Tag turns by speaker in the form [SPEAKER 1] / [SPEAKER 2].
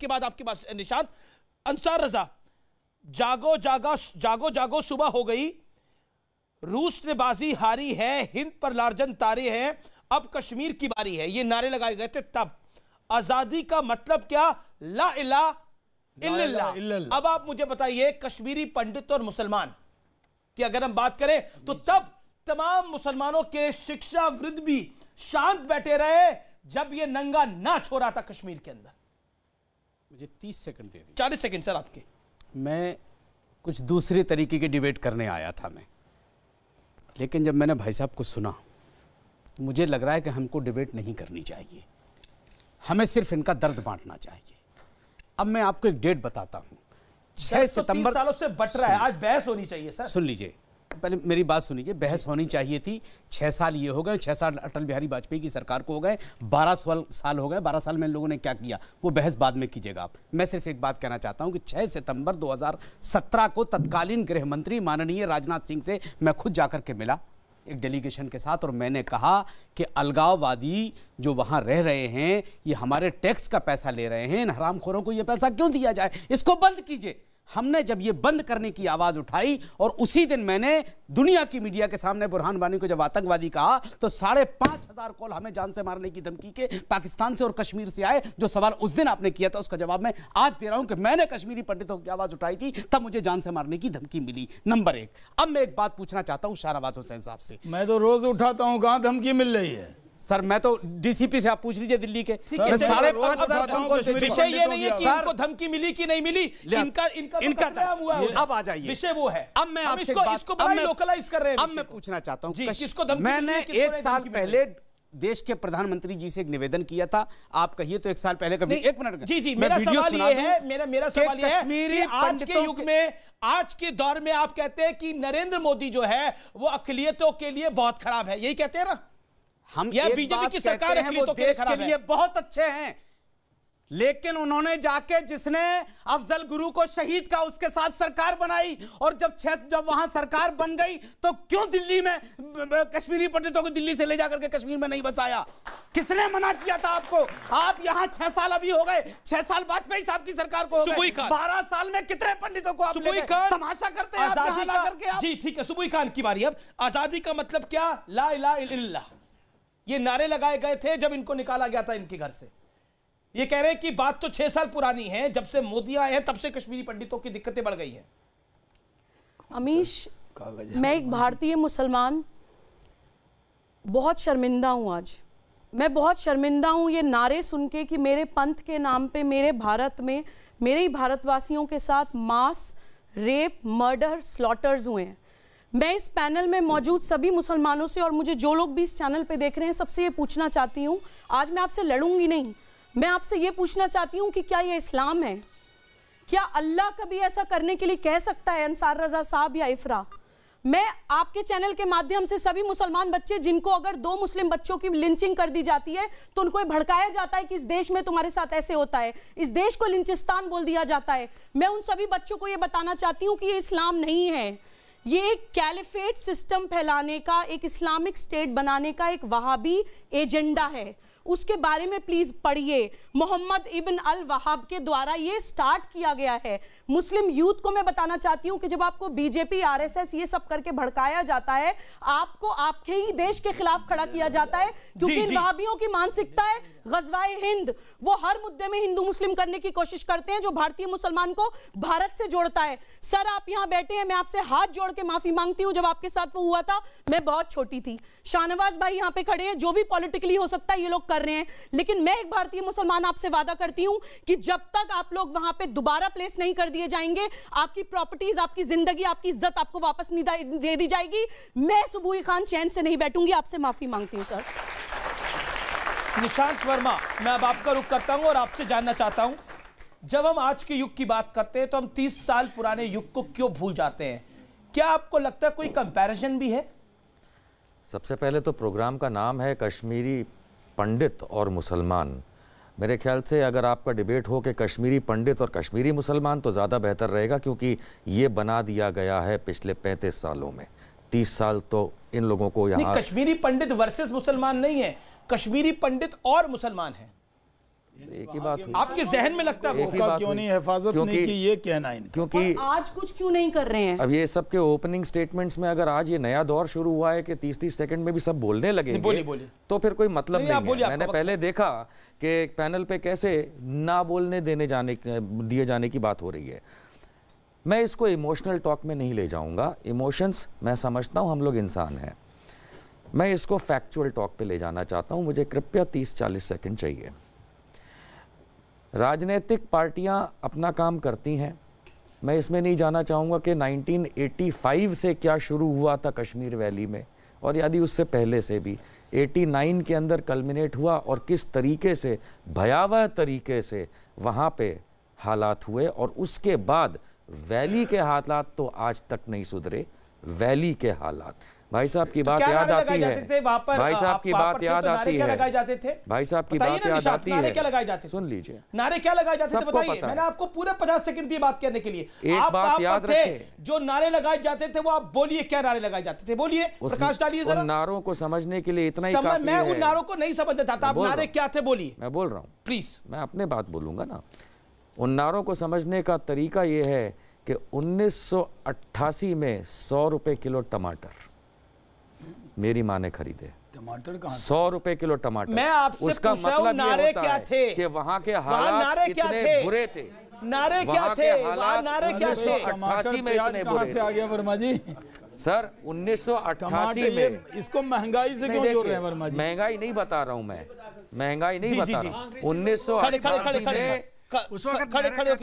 [SPEAKER 1] के बाद आपके पास निशांत अंसार रजा जागो जागा जागो जागो सुबह हो गई रूस ने बाजी हारी है हिंद पर लार्जन तारे हैं अब कश्मीर की बारी है ये नारे लगाए गए थे तब आजादी का मतलब क्या ला इला इल्ला अब आप मुझे बताइए कश्मीरी पंडित और मुसलमान की अगर हम बात करें तो तब तमाम मुसलमानों के शिक्षा वृद्ध भी शांत बैठे रहे जब ये नंगा ना छोड़ा था कश्मीर के अंदर मुझे तीस सेकंड दे दीजिए चालीस सेकंड सर आपके
[SPEAKER 2] मैं कुछ दूसरे तरीके की डिबेट करने आया था मैं लेकिन जब मैंने भाई साहब को सुना तो मुझे लग रहा है कि हमको डिबेट नहीं करनी चाहिए हमें सिर्फ इनका दर्द बांटना चाहिए अब मैं आपको एक डेट बताता हूँ छह तो सितंबर सालों से बट रहा है आज
[SPEAKER 1] बहस होनी चाहिए सर सुन
[SPEAKER 2] लीजिए पहले मेरी बात सुनिए बहस होनी चाहिए थी छः साल ये हो गए छः साल अटल बिहारी वाजपेयी की सरकार को हो गए बारह साल साल हो गए बारह साल में लोगों ने क्या किया वो बहस बाद में कीजिएगा आप मैं सिर्फ एक बात कहना चाहता हूँ कि छः सितंबर 2017 को तत्कालीन गृह मंत्री माननीय राजनाथ सिंह से मैं खुद जाकर के मिला एक डेलीगेशन के साथ और मैंने कहा कि अलगाववादी जो वहाँ रह रहे हैं ये हमारे टैक्स का पैसा ले रहे हैं इन हरामखोरों को ये पैसा क्यों दिया जाए इसको बंद कीजिए हमने जब ये बंद करने की आवाज़ उठाई और उसी दिन मैंने दुनिया की मीडिया के सामने बुरहान वानी को जब आतंकवादी कहा तो साढ़े पाँच हज़ार कॉल हमें जान से मारने की धमकी के पाकिस्तान से और कश्मीर से आए जो सवाल उस दिन आपने किया था उसका जवाब मैं आज दे रहा हूँ कि मैंने कश्मीरी पंडितों की आवाज़ उठाई थी तब मुझे जान से मारने की धमकी मिली नंबर एक अब मैं एक बात पूछना चाहता हूँ शाहनवाज हुसैन साहब से
[SPEAKER 1] मैं तो रोज़ उठाता हूँ कहाँ धमकी मिल रही है
[SPEAKER 2] सर मैं तो डीसीपी से आप पूछ लीजिए दिल्ली के साढ़े पांच हजार विषय ये नहीं है कि इनको
[SPEAKER 1] धमकी मिली कि नहीं मिली इनका इनका इनका हुआ अब आ जाइए विषय वो है अब मैं आपसे इसको लोकलाइज कर रहे हैं अब मैं पूछना चाहता हूँ किसको मैंने एक साल
[SPEAKER 2] पहले देश के प्रधानमंत्री जी से एक निवेदन किया था आप कहिए तो एक साल पहले कभी एक मिनट जी जी मेरा सवाल ये है मेरा मेरा सवाल ये है कि आज के युग
[SPEAKER 1] में आज के दौर में आप कहते हैं कि नरेंद्र मोदी जो है वो अखिलियतों के लिए बहुत खराब है यही कहते हैं ना हम ये बीजेपी की सरकार है तो देश के लिए बहुत अच्छे हैं लेकिन उन्होंने
[SPEAKER 2] जाके जिसने अफजल गुरु को शहीद का उसके साथ सरकार बनाई और जब छह जब वहां सरकार बन गई तो क्यों दिल्ली में कश्मीरी पंडितों को दिल्ली से ले जाकर के कश्मीर में नहीं बसाया किसने मना किया था आपको आप यहाँ छह साल अभी हो गए छह साल वाजपेयी साहब की सरकार को बारह साल में कितने पंडितों को आप तमाशा करते हैं आजादी
[SPEAKER 1] ठीक है सुबुई खान की बारी अब आजादी का मतलब क्या ला इला ये नारे लगाए गए थे जब इनको निकाला गया था इनके घर से ये कह रहे हैं कि बात तो छह साल पुरानी है जब से मोदी आए हैं तब से कश्मीरी पंडितों की दिक्कतें बढ़ गई हैं
[SPEAKER 3] अमीश मैं एक भारतीय मुसलमान बहुत शर्मिंदा हूँ आज मैं बहुत शर्मिंदा हूँ ये नारे सुन के कि मेरे पंथ के नाम पे मेरे भारत में मेरे ही भारतवासियों के साथ मास रेप मर्डर स्लॉटर्स हुए हैं मैं इस पैनल में मौजूद सभी मुसलमानों से और मुझे जो लोग भी इस चैनल पे देख रहे हैं सबसे ये पूछना चाहती हूँ आज मैं आपसे लड़ूंगी नहीं मैं आपसे ये पूछना चाहती हूँ कि क्या ये इस्लाम है क्या अल्लाह कभी ऐसा करने के लिए कह सकता है अंसार रजा साहब या इफ्रा मैं आपके चैनल के माध्यम से सभी मुसलमान बच्चे जिनको अगर दो मुस्लिम बच्चों की लिंचिंग कर दी जाती है तो उनको भड़काया जाता है कि इस देश में तुम्हारे साथ ऐसे होता है इस देश को लिंचिस्तान बोल दिया जाता है मैं उन सभी बच्चों को ये बताना चाहती हूँ कि ये इस्लाम नहीं है ये एक कैलिफेट सिस्टम फैलाने का एक इस्लामिक स्टेट बनाने का एक वहाबी एजेंडा है उसके बारे में प्लीज़ पढ़िए मोहम्मद इबन अल वहाब के द्वारा ये स्टार्ट किया गया है मुस्लिम यूथ को मैं बताना चाहती हूँ कि जब आपको बीजेपी आरएसएस ये सब करके भड़काया जाता है आपको आपके ही देश के खिलाफ खड़ा किया जाता है क्योंकि इन वहाबियों की मानसिकता है गजवाए हिंद वो हर मुद्दे में हिंदू मुस्लिम करने की कोशिश करते हैं जो भारतीय मुसलमान को भारत से जोड़ता है सर आप यहाँ बैठे हैं मैं आपसे हाथ जोड़ के माफी मांगती हूँ जब आपके साथ वो हुआ था मैं बहुत छोटी थी शाहनवाज भाई यहाँ पे खड़े हैं जो भी पॉलिटिकली हो सकता है ये लोग कर रहे हैं लेकिन मैं एक भारतीय मुसलमान आपसे वादा करती हूं कि जब तक आप लोग वहां पे दोबारा प्लेस नहीं कर दिए जाएंगे आपकी प्रॉपर्टीज आपकी जिंदगी आपकी इज्जत आपको वापस दे दी जाएगी मैं सुबूई खान चैन से नहीं बैठूंगी आपसे माफी मांगती हूँ सर
[SPEAKER 1] निशांत वर्मा मैं अब आपका रुख करता हूँ और आपसे जानना चाहता हूँ जब हम आज के युग की बात करते हैं तो हम तीस साल पुराने युग को क्यों भूल जाते हैं क्या आपको लगता है कोई कंपैरिजन भी है
[SPEAKER 4] सबसे पहले तो प्रोग्राम का नाम है कश्मीरी पंडित और मुसलमान मेरे ख्याल से अगर आपका डिबेट हो कि कश्मीरी पंडित और कश्मीरी मुसलमान तो ज़्यादा बेहतर रहेगा क्योंकि ये बना दिया गया है पिछले पैंतीस सालों में तीस साल तो इन लोगों को यहाँ
[SPEAKER 1] कश्मीरी पंडित वर्सेस मुसलमान नहीं है कश्मीरी पंडित और मुसलमान हैं
[SPEAKER 4] एक ही बात आपके जहन में लगता है क्यों नहीं हिफाजत नहीं की ये कहना है क्योंकि
[SPEAKER 3] आज कुछ क्यों नहीं कर रहे हैं
[SPEAKER 4] अब ये सबके ओपनिंग स्टेटमेंट्स में अगर आज ये नया दौर शुरू हुआ है कि तीस तीस सेकंड में भी सब बोलने लगे बोली, बोली। तो फिर कोई मतलब नहीं, नहीं है मैंने मतलब- पहले देखा कि पैनल पे कैसे ना बोलने देने जाने दिए जाने की बात हो रही है मैं इसको इमोशनल टॉक में नहीं ले जाऊंगा इमोशंस मैं समझता हूँ हम लोग इंसान हैं मैं इसको फैक्चुअल टॉक पे ले जाना चाहता हूँ मुझे कृपया तीस चालीस सेकेंड चाहिए राजनीतिक पार्टियां अपना काम करती हैं मैं इसमें नहीं जाना चाहूँगा कि 1985 से क्या शुरू हुआ था कश्मीर वैली में और यदि उससे पहले से भी 89 के अंदर कलमिनेट हुआ और किस तरीके से भयावह तरीके से वहाँ पे हालात हुए और उसके बाद वैली के हालात तो आज तक नहीं सुधरे वैली के हालात भाई साहब की तो बात याद आती है तो भाई साहब की बात याद आती
[SPEAKER 1] है भाई
[SPEAKER 4] साहब की बात याद आती है क्या लगाए जाते सुन लीजिए
[SPEAKER 1] नारे क्या लगाए जाते थे बताइए मैंने आपको पूरे पचास सेकंड दिए बात करने के लिए एक बात याद रखे जो नारे लगाए जाते थे वो आप बोलिए क्या नारे लगाए जाते थे बोलिए प्रकाश डालिए जरा
[SPEAKER 4] नारों को समझने के लिए इतना मैं उन नारों
[SPEAKER 1] को नहीं समझना चाहता तो आप नारे
[SPEAKER 4] क्या थे बोलिए मैं बोल रहा हूँ प्लीज मैं अपने बात बोलूंगा ना उन नारों को समझने का तरीका ये है कि उन्नीस में सौ रुपये किलो टमाटर मेरी माँ ने खरीदे टमाटर कहाँ सौ रुपए किलो टमाटर मैं आपसे उसका मतलब नारे क्या थे कि वहाँ के हालात इतने थे? बुरे थे नारे क्या थे नारे क्या थे अट्ठासी में इतने बुरे से आ गया वर्मा जी सर 1988 में इसको महंगाई से क्यों जोड़ रहे हैं वर्मा जी महंगाई नहीं बता रहा हूँ मैं महंगाई नहीं बता रहा हूँ उन्नीस में
[SPEAKER 3] उस वक्त खड़े खड़े